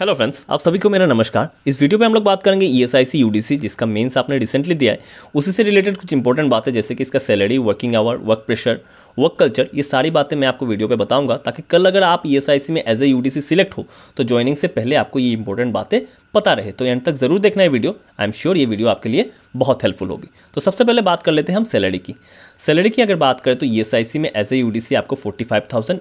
hello friends आप सभी को मेरा नमस्कार इस वीडियो में हम लोग बात करेंगे E S I C U D C जिसका मेंस आपने रिसेंटली दिया है उसी से रिलेटेड कुछ इंपॉर्टेंट बातें जैसे कि इसका salary working hour work pressure work culture ये सारी बातें मैं आपको वीडियो पे बताऊंगा ताकि कल अगर आप ई एस आई सी में as a U D C select हो तो ज्वाइनिंग से पहले आपको ये इंपॉर्टेंट बातें पता रहे तो एंड तक जरूर देखना है वीडियो आई एम श्योर ये वीडियो आपके लिए बहुत हेल्पफुल होगी तो सबसे पहले बात कर लेते हैं हम सैलरी की सैलरी की अगर बात करें तो ई एस आई सी में as a U D C आपको forty five thousand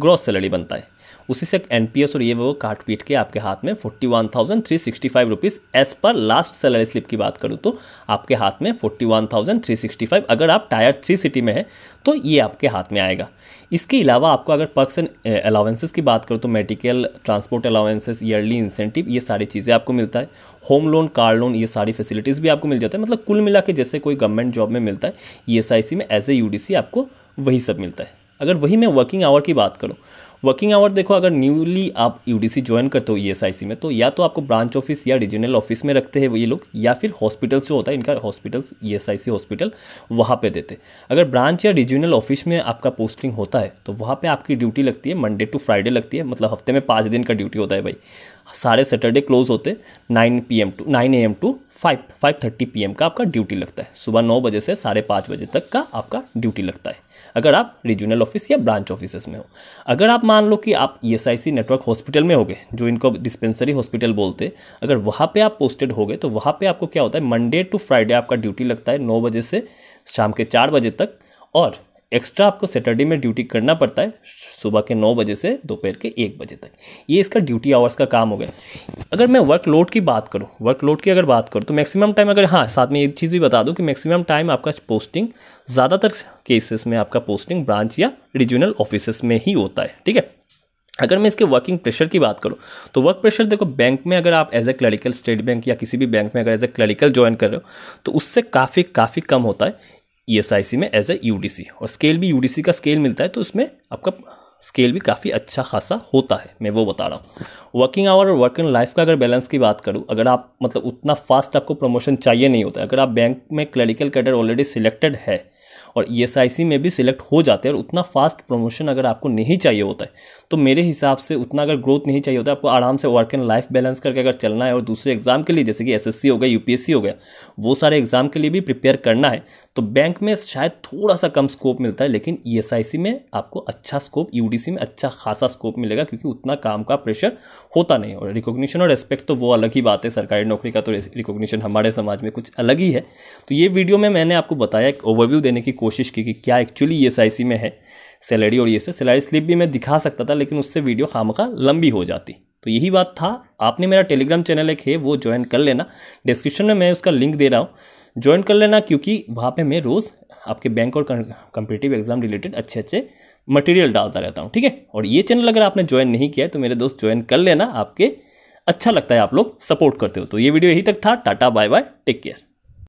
gross salary बनता है उसी से एन पी एस और ये वो काट पीट के आपके हाथ में forty one thousand three sixty five rupees as per last salary slip की बात करूँ तो आपके हाथ में forty one thousand three sixty five अगर आप टायर थ्री सिटी में है तो ये आपके हाथ में आएगा इसके अलावा आपको अगर पर्क्स एंड अलाउंसेस की बात करूँ तो medical transport allowances yearly incentive ये सारी चीज़ें आपको मिलता है होम लोन कार लोन ये सारी फैसिलिटीज़ भी आपको मिल जाती है मतलब कुल मिला के जैसे कोई गवर्नमेंट जॉब में मिलता है ई e में एज ए यू आपको वही सब मिलता है अगर वही मैं वर्किंग आवर की बात करूँ वर्किंग आवर देखो अगर न्यूली आप यूडीसी ज्वाइन करते हो ई e में तो या तो आपको ब्रांच ऑफिस या रीजनल ऑफिस में रखते हैं ये लोग या फिर हॉस्पिटल्स जो होता है इनका हॉस्पिटल्स सी हॉस्पिटल वहाँ पर देते अगर ब्रांच या रीजनल ऑफिस में आपका पोस्टिंग होता है तो वहाँ पर आपकी ड्यूटी लगती है मंडे टू फ्राइडे लगती है मतलब हफ्ते में पाँच दिन का ड्यूटी होता है भाई सारे सैटरडे क्लोज होते nine P M to nine A M to five five thirty P M का आपका ड्यूटी लगता है सुबह नौ बजे से साढ़े पाँच बजे तक का आपका ड्यूटी लगता है अगर आप रीजनल ऑफिस या ब्रांच ऑफिसेस में हो अगर आप मान लो कि आप ई नेटवर्क हॉस्पिटल में हो गए जो इनको डिस्पेंसरी हॉस्पिटल बोलते हैं अगर वहाँ पे आप पोस्टेड हो गए तो वहाँ पे आपको क्या होता है मंडे टू फ्राइडे आपका ड्यूटी लगता है नौ बजे से शाम के चार बजे तक और एक्स्ट्रा आपको सैटरडे में ड्यूटी करना पड़ता है सुबह के नौ बजे से दोपहर के एक बजे तक ये इसका ड्यूटी आवर्स का काम हो गया अगर मैं वर्कलोड की बात करूँ वर्कलोड की अगर बात करूँ तो मैक्सिमम टाइम अगर हाँ साथ में एक चीज़ भी बता दूँ कि मैक्सिमम टाइम आपका पोस्टिंग ज़्यादातर केसेस में आपका पोस्टिंग ब्रांच या रीजनल ऑफिस में ही होता है ठीक है अगर मैं इसके वर्किंग प्रेशर की बात करूँ तो वर्क प्रेशर देखो बैंक में अगर आप as a clerical State Bank या किसी भी बैंक में अगर एज ए क्लरिकल ज्वाइन कर रहे हो तो उससे काफ़ी काफ़ी कम होता है ई e में एज ए यू और स्केल भी यू का स्केल मिलता है तो उसमें आपका स्केल भी काफ़ी अच्छा खासा होता है मैं वो बता रहा हूँ वर्किंग आवर और वर्किंग लाइफ का अगर बैलेंस की बात करूँ अगर आप मतलब उतना फास्ट आपको प्रमोशन चाहिए नहीं होता अगर आप बैंक में क्लरिकल कैडर ऑलरेडी सिलेक्टेड है और ई e में भी सिलेक्ट हो जाते हैं और उतना फास्ट प्रमोशन अगर आपको नहीं चाहिए होता है तो मेरे हिसाब से उतना अगर ग्रोथ नहीं चाहिए होता है आपको आराम से वर्क एंड लाइफ बैलेंस करके अगर चलना है और दूसरे एग्ज़ाम के लिए जैसे कि एसएससी हो गया यूपीएससी हो गया वो सारे एग्ज़ाम के लिए भी प्रिपेयर करना है तो बैंक में शायद थोड़ा सा कम स्कोप मिलता है लेकिन ई e में आपको अच्छा स्कोप यू में अच्छा खासा स्कोप मिलेगा क्योंकि उतना काम का प्रेशर होता नहीं और रिकोगनीशन और रेस्पेक्ट तो वो अलग ही बात है सरकारी नौकरी का तो रिकोगनीशन हमारे समाज में कुछ अलग ही है तो ये वीडियो में मैंने आपको बताया एक ओवरव्यू देने की कोशिश की कि क्या एक्चुअली ई e में है सैलरी और ये सैलरी स्लिप भी मैं दिखा सकता था लेकिन उससे वीडियो खामखा लंबी हो जाती तो यही बात था आपने मेरा टेलीग्राम चैनल एक है वो ज्वाइन कर लेना डिस्क्रिप्शन में मैं उसका लिंक दे रहा हूँ ज्वाइन कर लेना क्योंकि वहाँ पे मैं रोज़ आपके बैंक और कंपिटेटिव एग्जाम रिलेटेड अच्छे अच्छे मटेरियल डालता रहता हूँ ठीक है और ये चैनल अगर आपने ज्वाइन नहीं किया है तो मेरे दोस्त ज्वाइन कर लेना आपके अच्छा लगता है आप लोग सपोर्ट करते हो तो ये वीडियो यही तक था tata bye bye take care